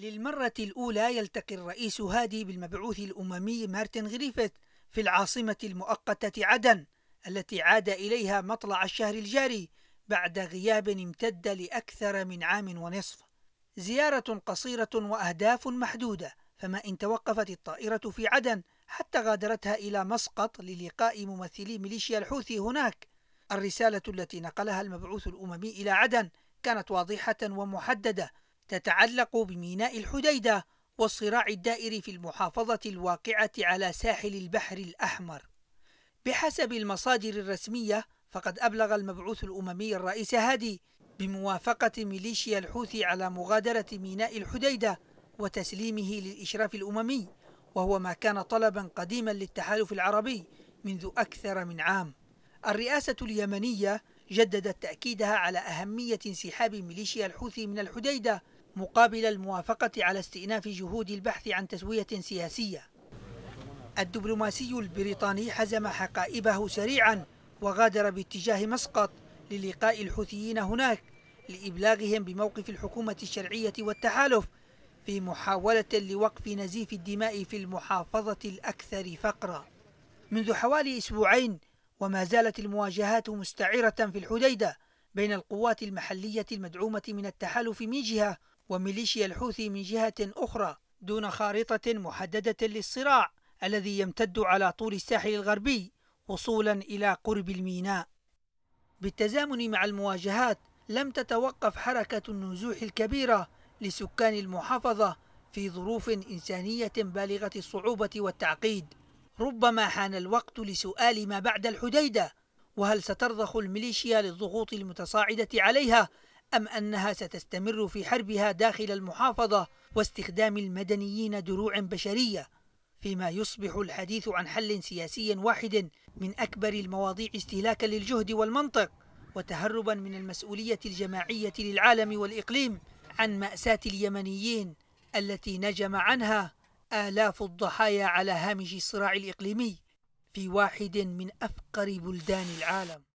للمرة الأولى يلتقي الرئيس هادي بالمبعوث الأممي مارتن غريفيث في العاصمة المؤقتة عدن التي عاد إليها مطلع الشهر الجاري بعد غياب امتد لأكثر من عام ونصف زيارة قصيرة وأهداف محدودة فما إن توقفت الطائرة في عدن حتى غادرتها إلى مسقط للقاء ممثلي ميليشيا الحوثي هناك الرسالة التي نقلها المبعوث الأممي إلى عدن كانت واضحة ومحددة تتعلق بميناء الحديدة والصراع الدائر في المحافظة الواقعة على ساحل البحر الأحمر بحسب المصادر الرسمية فقد أبلغ المبعوث الأممي الرئيس هادي بموافقة ميليشيا الحوثي على مغادرة ميناء الحديدة وتسليمه للإشراف الأممي وهو ما كان طلبا قديما للتحالف العربي منذ أكثر من عام الرئاسة اليمنية جددت تأكيدها على أهمية انسحاب ميليشيا الحوثي من الحديدة مقابل الموافقة على استئناف جهود البحث عن تسوية سياسية الدبلوماسي البريطاني حزم حقائبه سريعا وغادر باتجاه مسقط للقاء الحوثيين هناك لإبلاغهم بموقف الحكومة الشرعية والتحالف في محاولة لوقف نزيف الدماء في المحافظة الأكثر فقرا منذ حوالي أسبوعين وما زالت المواجهات مستعرة في الحديدة بين القوات المحلية المدعومة من التحالف من جهة وميليشيا الحوثي من جهة أخرى دون خارطة محددة للصراع الذي يمتد على طول الساحل الغربي وصولا إلى قرب الميناء بالتزامن مع المواجهات لم تتوقف حركة النزوح الكبيرة لسكان المحافظة في ظروف إنسانية بالغة الصعوبة والتعقيد ربما حان الوقت لسؤال ما بعد الحديدة وهل سترضخ الميليشيا للضغوط المتصاعدة عليها أم أنها ستستمر في حربها داخل المحافظة واستخدام المدنيين دروع بشرية فيما يصبح الحديث عن حل سياسي واحد من أكبر المواضيع استهلاكا للجهد والمنطق وتهربا من المسؤولية الجماعية للعالم والإقليم عن مأساة اليمنيين التي نجم عنها آلاف الضحايا على هامش الصراع الإقليمي في واحد من أفقر بلدان العالم